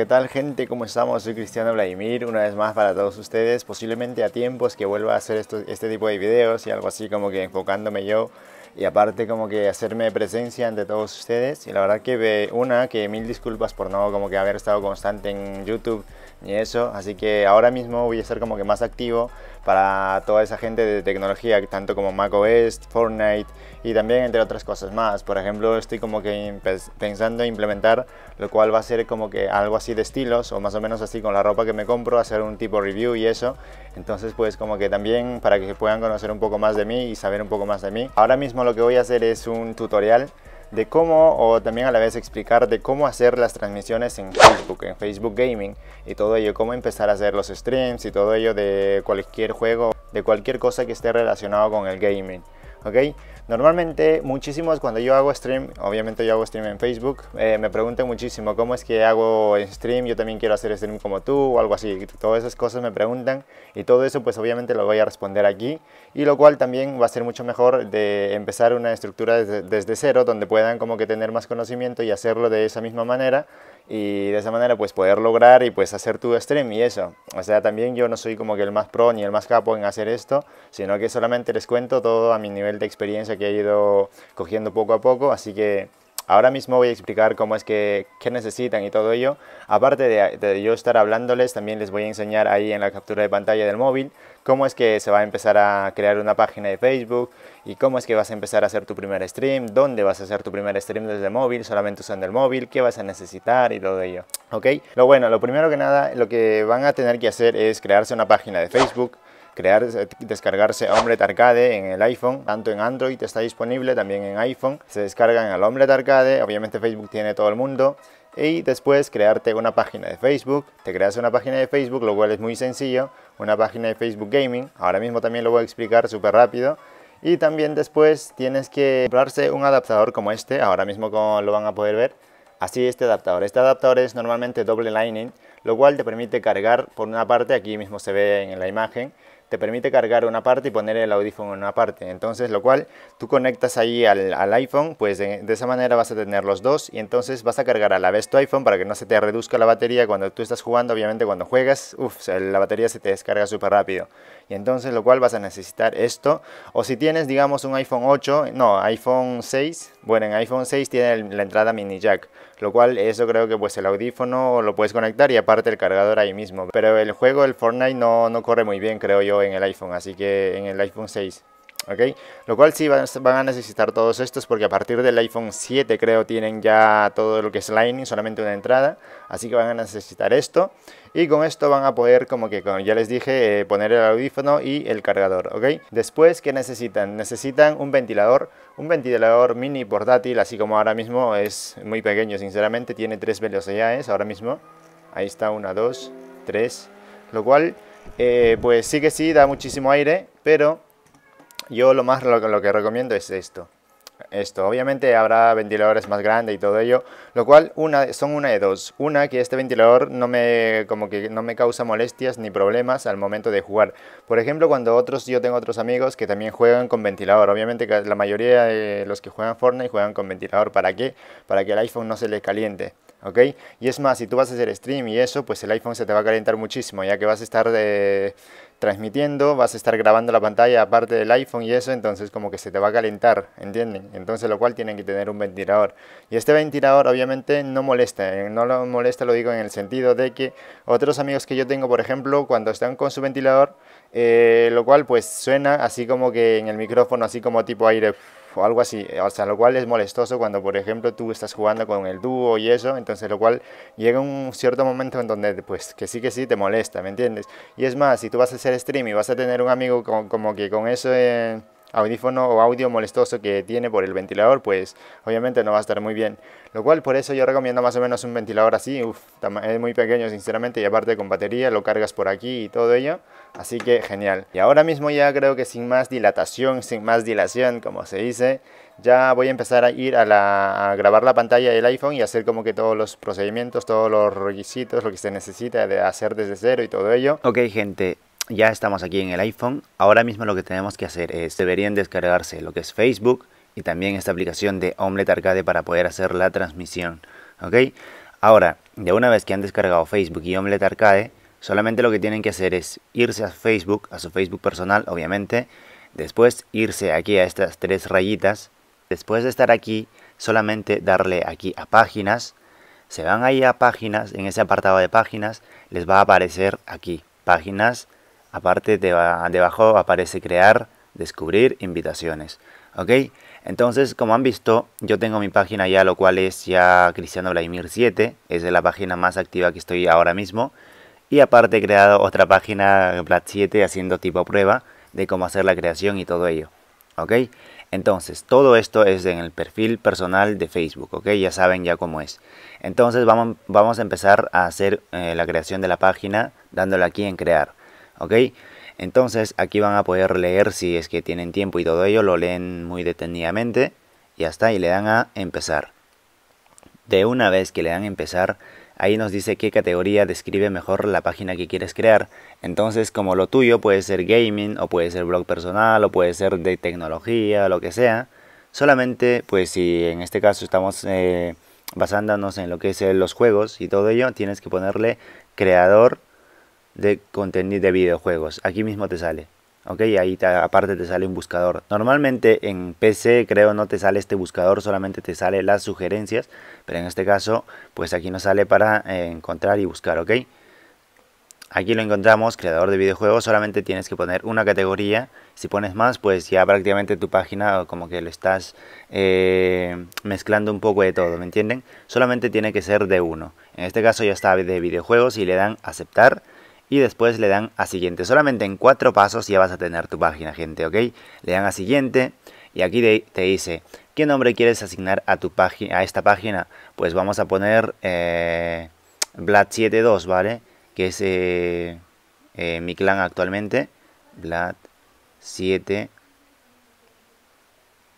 ¿qué tal gente? ¿Cómo estamos? Soy Cristiano Vladimir, una vez más para todos ustedes, posiblemente a tiempos que vuelva a hacer este tipo de videos y algo así como que enfocándome yo y aparte como que hacerme presencia ante todos ustedes y la verdad que una que mil disculpas por no como que haber estado constante en YouTube ni eso así que ahora mismo voy a ser como que más activo para toda esa gente de tecnología, tanto como macOS, Fortnite y también entre otras cosas más. Por ejemplo, estoy como que pensando implementar, lo cual va a ser como que algo así de estilos o más o menos así con la ropa que me compro, hacer un tipo review y eso. Entonces, pues como que también para que puedan conocer un poco más de mí y saber un poco más de mí. Ahora mismo lo que voy a hacer es un tutorial de cómo o también a la vez explicar de cómo hacer las transmisiones en Facebook, en Facebook Gaming y todo ello, cómo empezar a hacer los streams y todo ello de cualquier juego, de cualquier cosa que esté relacionado con el gaming. ¿ok? Normalmente, muchísimos cuando yo hago stream, obviamente yo hago stream en Facebook, eh, me preguntan muchísimo cómo es que hago stream, yo también quiero hacer stream como tú o algo así. Todas esas cosas me preguntan y todo eso pues obviamente lo voy a responder aquí y lo cual también va a ser mucho mejor de empezar una estructura desde cero donde puedan como que tener más conocimiento y hacerlo de esa misma manera y de esa manera pues poder lograr y pues hacer tu stream y eso. O sea, también yo no soy como que el más pro ni el más capo en hacer esto, sino que solamente les cuento todo a mi nivel de experiencia que he ido cogiendo poco a poco, así que Ahora mismo voy a explicar cómo es que qué necesitan y todo ello. Aparte de, de, yo estar hablándoles, también les voy a enseñar ahí en la captura de pantalla del móvil cómo es que se va a empezar a crear una página de Facebook y cómo es que vas a empezar a hacer tu primer stream, dónde vas a hacer tu primer stream desde el móvil, solamente usando el móvil, qué vas a necesitar y todo ello. ¿Ok? Lo bueno, lo primero que nada, lo que van a tener que hacer es crearse una página de Facebook crear, eh, descargarse de Arcade en el iPhone, tanto en Android está disponible, también en iPhone, se descarga en el de Arcade, obviamente Facebook tiene todo el mundo, y después crearte una página de Facebook. Te creas una página de Facebook, lo cual es muy sencillo, una página de Facebook Gaming. Ahora mismo también lo voy a explicar súper rápido. Y también después tienes que comprarse un adaptador como este, ahora mismo como lo van a poder ver. Así este adaptador. Este adaptador es normalmente doble Lightning, lo cual te permite cargar por una parte, aquí mismo se ve en la imagen, te permite cargar una parte y poner el audífono en una parte. Entonces, lo cual tú conectas ahí al, iPhone, pues de, de, esa manera vas a tener los dos y entonces vas a cargar a la vez tu iPhone para que no se te reduzca la batería cuando tú estás jugando. Obviamente, cuando juegas, uff, la batería se te descarga súper rápido. Y entonces, lo cual vas a necesitar esto. O si tienes, digamos, un iPhone 8, no, iPhone 6, bueno, en iPhone 6 tiene la entrada mini jack lo cual eso creo que pues el audífono lo puedes conectar y aparte el cargador ahí mismo. Pero el juego, el Fortnite, no, no corre muy bien creo yo en el iPhone, así que en el iPhone 6. Lo cual sí van a necesitar todos estos porque a partir del iPhone 7 creo tienen ya todo lo que es Lightning, solamente una entrada, así que van a necesitar esto y con esto van a poder, como que ya les dije, eh, poner el audífono y el cargador, ¿ok? Después, ¿qué necesitan? Necesitan un ventilador, un ventilador mini portátil, así como ahora mismo es muy pequeño, sinceramente, tiene tres velocidades ahora mismo, ahí está, una, dos, tres, lo cual... Eh, pues sí que sí, da muchísimo aire, pero yo lo más lo, que recomiendo es esto. Esto, obviamente habrá ventiladores más grandes y todo ello, lo cual una, son una de dos. Una que este ventilador no me, como que no me causa molestias ni problemas al momento de jugar. Por ejemplo, cuando otros, yo tengo otros amigos que también juegan con ventilador. Obviamente la mayoría de los que juegan Fortnite juegan con ventilador. ¿Para qué? Para que el iPhone no se le caliente. ¿ok? Y es más, si tú vas a hacer stream y eso, pues el iPhone se te va a calentar muchísimo, ya que vas a estar de, transmitiendo, vas a estar grabando la pantalla aparte del iPhone y eso, entonces como que se te va a calentar, ¿entienden? Entonces lo cual tienen que tener un ventilador. Y este ventilador obviamente no molesta, eh, no lo molesta lo digo en el sentido de que otros amigos que yo tengo, por ejemplo, cuando están con su ventilador, eh, lo cual pues suena así como que en el micrófono, así como tipo aire o algo así, o sea, lo cual es molestoso cuando, por ejemplo, tú estás jugando con el dúo y eso, entonces lo cual llega un cierto momento en donde, pues, que sí que sí te molesta, ¿me entiendes? Y es más, si tú vas a hacer stream y vas a tener un amigo como que con eso audífono o audio molestoso que tiene por el ventilador, pues obviamente no va a estar muy bien. Lo cual por eso yo recomiendo más o menos un ventilador así, es muy pequeño sinceramente y aparte con batería, lo cargas por aquí y todo ello, así que genial. Y ahora mismo ya creo que sin más dilatación, sin más dilación como se dice, ya voy a empezar a ir a, a grabar la pantalla del iPhone y hacer como que todos los procedimientos, todos los requisitos, lo que se necesita de hacer desde cero y todo ello. Ok gente, ya estamos aquí en el iPhone. Ahora mismo lo que tenemos que hacer es, deberían descargarse lo que es Facebook y también esta aplicación de Omlet Arcade para poder hacer la transmisión. ¿Ok? Ahora, de una vez que han descargado Facebook y Omlet Arcade, solamente lo que tienen que hacer es irse a Facebook, a su Facebook personal, obviamente. Después irse aquí a estas tres rayitas. Después de estar aquí, solamente darle aquí a páginas. Se van ahí a páginas, en ese apartado de páginas, les va a aparecer aquí, páginas Aparte, debajo aparece crear, descubrir, invitaciones. ¿Ok? Entonces, como han visto, yo tengo mi página ya, lo cual es ya Cristiano Vladimir 7. Es la página más activa que estoy ahora mismo. Y aparte he creado otra página, plat 7, haciendo tipo prueba de cómo hacer la creación y todo ello. ¿Ok? Entonces, todo esto es en el perfil personal de Facebook, ¿ok? Ya saben ya cómo es. Entonces, vamos, vamos a empezar a hacer eh, la creación de la página dándole aquí en crear. ¿ok? Entonces aquí van a poder leer si es que tienen tiempo y todo ello, lo leen muy detenidamente y hasta y le dan a empezar. De una vez que le dan a empezar, ahí nos dice qué categoría describe mejor la página que quieres crear. Entonces, como lo tuyo puede ser gaming, o puede ser blog personal, o puede ser de tecnología, lo que sea, solamente, pues si en este caso estamos eh, basándonos en lo que es eh, los juegos y todo ello, tienes que ponerle creador de contenido de videojuegos. Aquí mismo te sale. Ok, ahí aparte te sale un buscador. Normalmente en PC creo no te sale este buscador, solamente te sale las sugerencias. Pero en este caso, pues aquí no sale para eh, encontrar y buscar, ok. Aquí lo encontramos, creador de videojuegos, solamente tienes que poner una categoría. Si pones más, pues ya prácticamente tu página como que lo estás eh, mezclando un poco de todo, ¿me entienden? Solamente tiene que ser de uno. En este caso ya está de videojuegos y le dan aceptar y después le dan a siguiente. Solamente en cuatro pasos ya vas a tener tu página, gente, ¿ok? Le dan a siguiente y aquí te, dice, ¿qué nombre quieres asignar a, tu a esta página? Pues vamos a poner eh, 72 ¿vale? Que es eh, eh, mi clan actualmente. vlad 72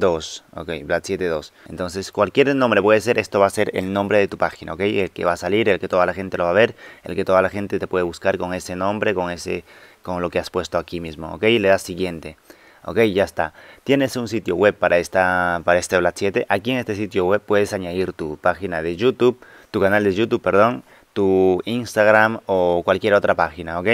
2, ok, Blad 7 2. Entonces cualquier nombre puede ser, esto va a ser el nombre de tu página, ok, el que va a salir, el que toda la gente lo va a ver, el que toda la gente te puede buscar con ese nombre, con ese, con lo que has puesto aquí mismo, ok, le das siguiente. Ok, ya está. Tienes un sitio web para, esta, para este Blad 7. Aquí en este sitio web puedes añadir tu página de YouTube, tu canal de YouTube, perdón, tu Instagram o cualquier otra página, ¿ok?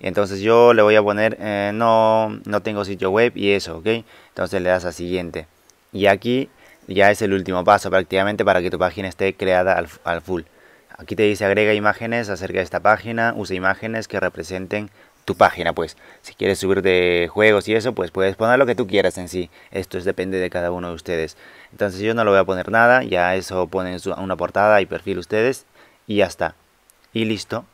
entonces yo le voy a poner eh, no, no tengo sitio web y eso, ¿ok? Entonces le das a siguiente. Y aquí ya es el último paso prácticamente para que tu página esté creada al, full. Aquí te dice agrega imágenes acerca de esta página, usa imágenes que representen tu página, pues. Si quieres subir de juegos y eso, pues puedes poner lo que tú quieras en sí. Esto depende de cada uno de ustedes. Entonces yo no lo voy a poner nada, ya eso ponen una portada y perfil ustedes y ya está. Y listo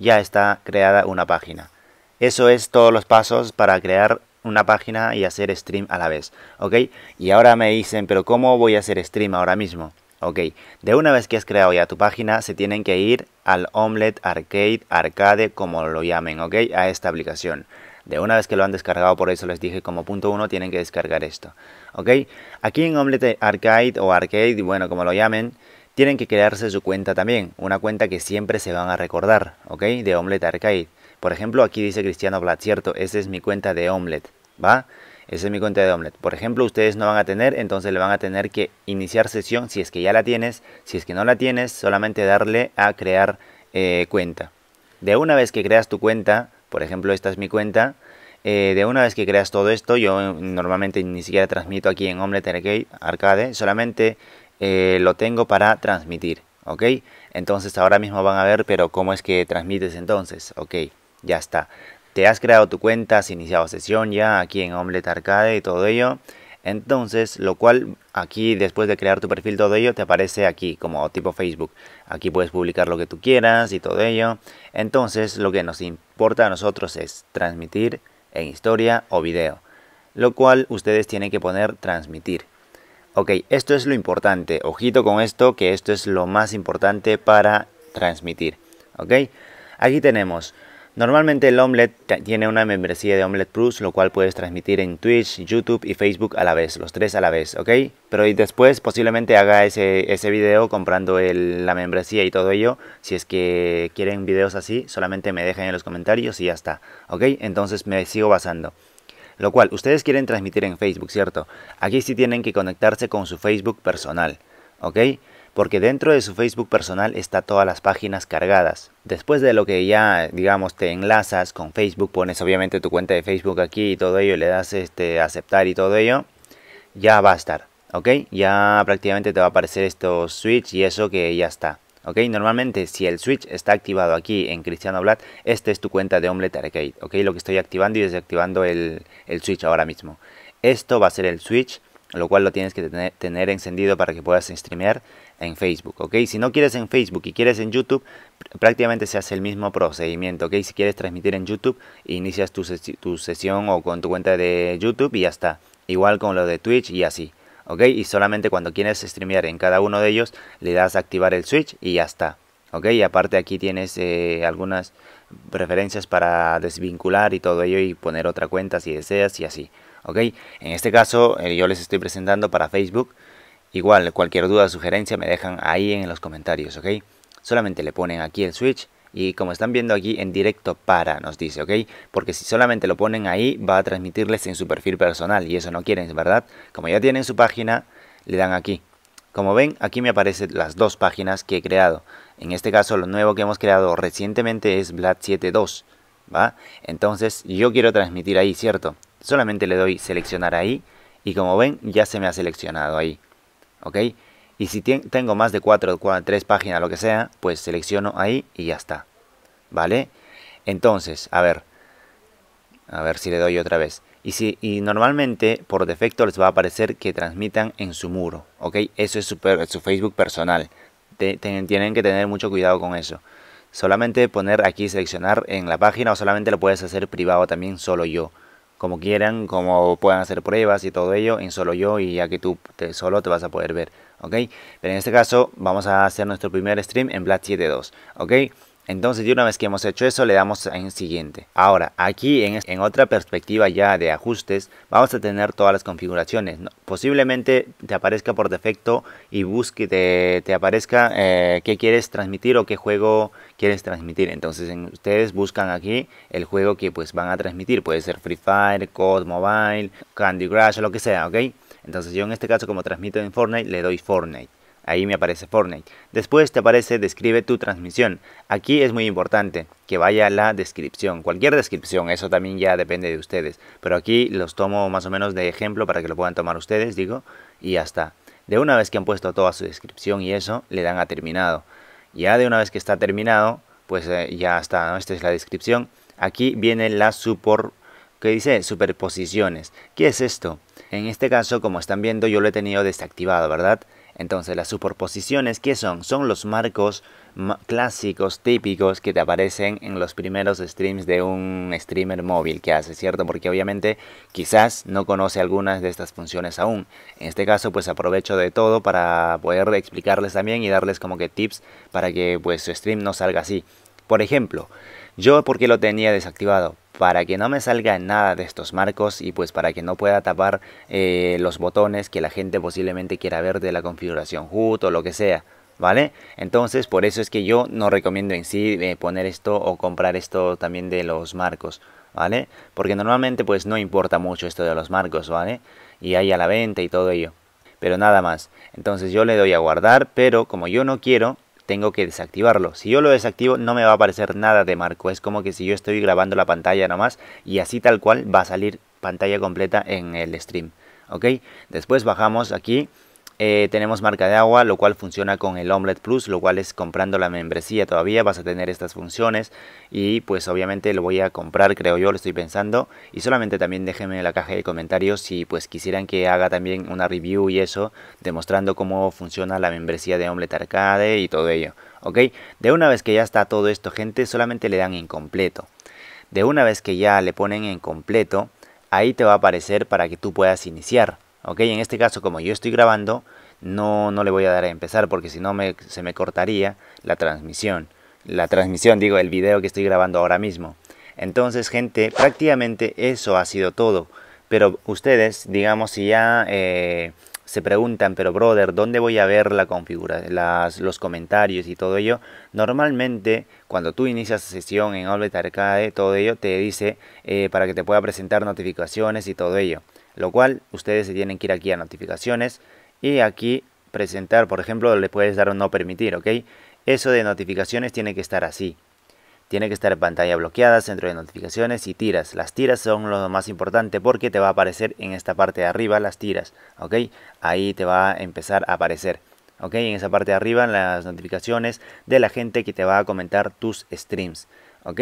ya está creada una página. Eso es todos los pasos para crear una página y hacer stream a la vez, ¿ok? Y ahora me dicen, pero ¿cómo voy a hacer stream ahora mismo? Ok, de una vez que has creado ya tu página, se tienen que ir al omlet Arcade, Arcade, como lo llamen, ok, a esta aplicación. De una vez que lo han descargado, por eso les dije como punto uno, tienen que descargar esto, ok. Aquí en Omelette Arcade o Arcade, bueno, como lo llamen, tienen que crearse su cuenta también, una cuenta que siempre se van a recordar, ¿ok? De Omelette Arcade. Por ejemplo, aquí dice Cristiano Blatt, cierto, esa es mi cuenta de Omelette, ¿va? Esa es mi cuenta de Omelette. Por ejemplo, ustedes no van a tener, entonces le van a tener que iniciar sesión si es que ya la tienes. Si es que no la tienes, solamente darle a crear eh, cuenta. De una vez que creas tu cuenta, por ejemplo, esta es mi cuenta. Eh, de una vez que creas todo esto, yo eh, normalmente ni siquiera transmito aquí en Omelette Arcade, solamente eh, lo tengo para transmitir, ¿ok? Entonces ahora mismo van a ver, pero ¿cómo es que transmites entonces? Ok, ya está. Te has creado tu cuenta, has iniciado sesión ya aquí en Omlet Arcade y todo ello. Entonces, lo cual aquí después de crear tu perfil, todo ello te aparece aquí como tipo Facebook. Aquí puedes publicar lo que tú quieras y todo ello. Entonces, lo que nos importa a nosotros es transmitir en historia o video. Lo cual ustedes tienen que poner transmitir. Ok, esto es lo importante. Ojito con esto, que esto es lo más importante para transmitir. Ok, aquí tenemos. Normalmente el Omelette tiene una membresía de Omelette Plus, lo cual puedes transmitir en Twitch, YouTube y Facebook a la vez, los tres a la vez, ¿ok? Pero después posiblemente haga ese, ese video comprando la membresía y todo ello. Si es que quieren videos así, solamente me dejen en los comentarios y ya está, ¿ok? Entonces me sigo basando. Lo cual, ustedes quieren transmitir en Facebook, ¿cierto? Aquí sí tienen que conectarse con su Facebook personal, ¿ok? Porque dentro de su Facebook personal está todas las páginas cargadas. Después de lo que ya, digamos, te enlazas con Facebook, pones obviamente tu cuenta de Facebook aquí y todo ello, le das este aceptar y todo ello, ya va a estar, ¿ok? Ya prácticamente te va a aparecer estos switch y eso que ya está. ¿ok? Normalmente si el switch está activado aquí en Cristiano blad esta es tu cuenta de Omlet Arcade, ¿ok? Lo que estoy activando y desactivando el, switch ahora mismo. Esto va a ser el switch, lo cual lo tienes que tener, encendido para que puedas streamear en Facebook, ¿ok? Si no quieres en Facebook y quieres en YouTube, prácticamente se hace el mismo procedimiento, ¿ok? Si quieres transmitir en YouTube, inicias tu, tu sesión o con tu cuenta de YouTube y ya está. Igual con lo de Twitch y así. ¿ok? Y solamente cuando quieres streamear en cada uno de ellos le das a activar el switch y ya está, ¿ok? Y aparte aquí tienes eh, algunas preferencias para desvincular y todo ello y poner otra cuenta si deseas y así, ¿ok? En este caso eh, yo les estoy presentando para Facebook. Igual, cualquier duda o sugerencia me dejan ahí en los comentarios, ¿ok? Solamente le ponen aquí el switch y como están viendo aquí en directo para nos dice, ¿ok? Porque si solamente lo ponen ahí va a transmitirles en su perfil personal y eso no quieren, ¿verdad? Como ya tienen su página, le dan aquí. Como ven, aquí me aparecen las dos páginas que he creado. En este caso, lo nuevo que hemos creado recientemente es Vlad 7.2, ¿va? Entonces, yo quiero transmitir ahí, ¿cierto? Solamente le doy seleccionar ahí y como ven, ya se me ha seleccionado ahí, ¿ok? Y si tengo más de 4 o 3 páginas, lo que sea, pues selecciono ahí y ya está. ¿Vale? Entonces, a ver. A ver si le doy otra vez. Y, si, y normalmente por defecto les va a aparecer que transmitan en su muro. ¿Ok? Eso es su, su Facebook personal. tienen que tener mucho cuidado con eso. Solamente poner aquí seleccionar en la página o solamente lo puedes hacer privado también solo yo como quieran, como puedan hacer pruebas y todo ello en solo yo y ya que tú te, solo te vas a poder ver, ¿ok? Pero en este caso vamos a hacer nuestro primer stream en Black 7.2, ¿ok? Entonces una vez que hemos hecho eso le damos en siguiente. Ahora aquí en, en otra perspectiva ya de ajustes vamos a tener todas las configuraciones. Posiblemente te aparezca por defecto y busque te, aparezca eh, qué quieres transmitir o qué juego quieres transmitir. Entonces ustedes buscan aquí el juego que pues van a transmitir. Puede ser Free Fire, Code Mobile, Candy Crush, lo que sea, ¿ok? Entonces yo en este caso como transmito en Fortnite le doy Fortnite. Ahí me aparece Fortnite. Después te aparece describe tu transmisión. Aquí es muy importante que vaya la descripción. Cualquier descripción, eso también ya depende de ustedes. Pero aquí los tomo más o menos de ejemplo para que lo puedan tomar ustedes, digo. Y ya está. De una vez que han puesto toda su descripción y eso, le dan a terminado. Ya de una vez que está terminado, pues eh, ya está, Esta es la descripción. Aquí viene la super... que dice superposiciones. ¿Qué es esto? En este caso, como están viendo, yo lo he tenido desactivado, ¿verdad? Entonces las superposiciones, ¿qué son? Son los marcos clásicos, típicos, que te aparecen en los primeros streams de un streamer móvil que hace, ¿cierto? Porque obviamente quizás no conoce algunas de estas funciones aún. En este caso, pues aprovecho de todo para poder explicarles también y darles como que tips para que pues su stream no salga así. Por ejemplo, yo porque lo tenía desactivado, para que no me salga nada de estos marcos y pues para que no pueda tapar eh, los botones que la gente posiblemente quiera ver de la configuración HUD o lo que sea. ¿Vale? Entonces por eso es que yo no recomiendo en sí eh, poner esto o comprar esto también de los marcos. ¿Vale? Porque normalmente pues no importa mucho esto de los marcos, ¿vale? Y hay a la venta y todo ello. Pero nada más. Entonces yo le doy a guardar, pero como yo no quiero, tengo que desactivarlo. Si yo lo desactivo no me va a aparecer nada de marco. Es como que si yo estoy grabando la pantalla nomás y así tal cual va a salir pantalla completa en el stream. ¿Ok? Después bajamos aquí eh, tenemos marca de agua, lo cual funciona con el Omelette Plus, lo cual es comprando la membresía todavía, vas a tener estas funciones y pues obviamente lo voy a comprar, creo yo, lo estoy pensando. Y solamente también déjenme en la caja de comentarios si pues quisieran que haga también una review y eso, demostrando cómo funciona la membresía de Omelette Arcade y todo ello. ¿Ok? De una vez que ya está todo esto, gente, solamente le dan en completo. De una vez que ya le ponen en completo, ahí te va a aparecer para que tú puedas iniciar ok en este caso como yo estoy grabando no no le voy a dar a empezar porque si no se me cortaría la transmisión la transmisión digo el video que estoy grabando ahora mismo entonces gente prácticamente eso ha sido todo pero ustedes digamos si ya eh, se preguntan, pero brother, ¿dónde voy a ver la los comentarios y todo ello? Normalmente, cuando tú inicias sesión en Albert Arcade, todo ello te dice eh, para que te pueda presentar notificaciones y todo ello. Lo cual ustedes se tienen que ir aquí a notificaciones y aquí presentar, por ejemplo, le puedes dar un no permitir, ¿ok? Eso de notificaciones tiene que estar así. Tiene que estar pantalla bloqueada, centro de notificaciones y tiras. Las tiras son lo más importante porque te va a aparecer en esta parte de arriba las tiras, ¿ok? Ahí te va a empezar a aparecer, ¿ok? En esa parte de arriba las notificaciones de la gente que te va a comentar tus streams, ¿ok?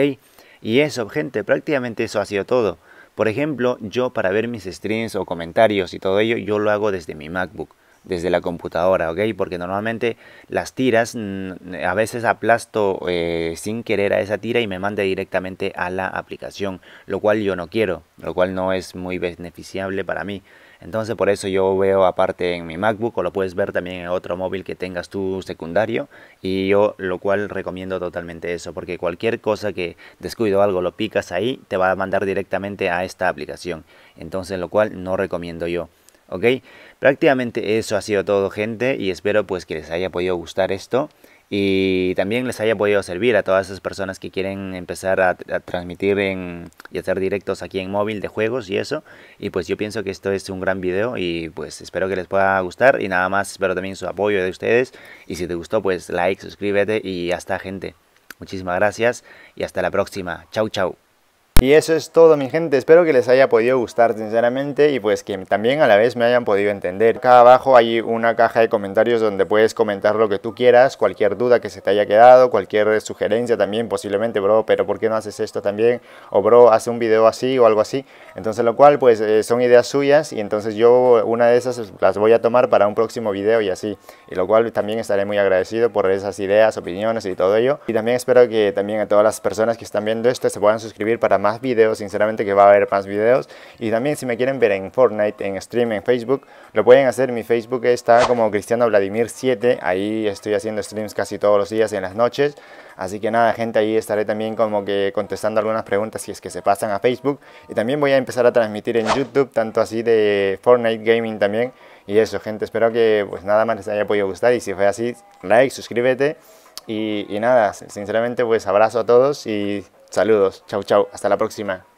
Y eso, gente, prácticamente eso ha sido todo. Por ejemplo, yo para ver mis streams o comentarios y todo ello, yo lo hago desde mi MacBook, desde la computadora, ¿ok? Porque normalmente las tiras, mm, a veces aplasto eh, sin querer a esa tira y me manda directamente a la aplicación, lo cual yo no quiero, lo cual no es muy beneficiable para mí. Entonces por eso yo veo aparte en mi MacBook o lo puedes ver también en otro móvil que tengas tu secundario y yo lo cual recomiendo totalmente eso porque cualquier cosa que descuido algo lo picas ahí te va a mandar directamente a esta aplicación. Entonces lo cual no recomiendo yo. ¿Ok? Prácticamente eso ha sido todo gente y espero pues que les haya podido gustar esto y también les haya podido servir a todas esas personas que quieren empezar a, transmitir en, y hacer directos aquí en móvil de juegos y eso. Y pues yo pienso que esto es un gran video y pues espero que les pueda gustar y nada más espero también su apoyo de ustedes. Y si te gustó pues like, suscríbete y hasta gente. Muchísimas gracias y hasta la próxima. Chau chau. Y eso es todo mi gente, espero que les haya podido gustar sinceramente y pues que también a la vez me hayan podido entender. Acá abajo hay una caja de comentarios donde puedes comentar lo que tú quieras, cualquier duda que se te haya quedado, cualquier sugerencia también posiblemente, bro, pero ¿por qué no haces esto también? O bro, hace un video así o algo así. Entonces lo cual pues eh, son ideas suyas y entonces yo una de esas las voy a tomar para un próximo video y así. Y lo cual también estaré muy agradecido por esas ideas, opiniones y todo ello. Y también espero que también a todas las personas que están viendo esto se puedan suscribir para más más videos, sinceramente que va a haber más videos. Y también si me quieren ver en Fortnite, en stream, en Facebook, lo pueden hacer. Mi Facebook está como Cristiano Vladimir 7, ahí estoy haciendo streams casi todos los días en las noches. Así que nada, gente, ahí estaré también como que contestando algunas preguntas si es que se pasan a Facebook. Y también voy a empezar a transmitir en YouTube, tanto así de Fortnite Gaming también. Y eso, gente, espero que pues nada más les haya podido gustar. Y si fue así, like, suscríbete. Y, y nada, sinceramente pues abrazo a todos y Saludos, chau chau, hasta la próxima.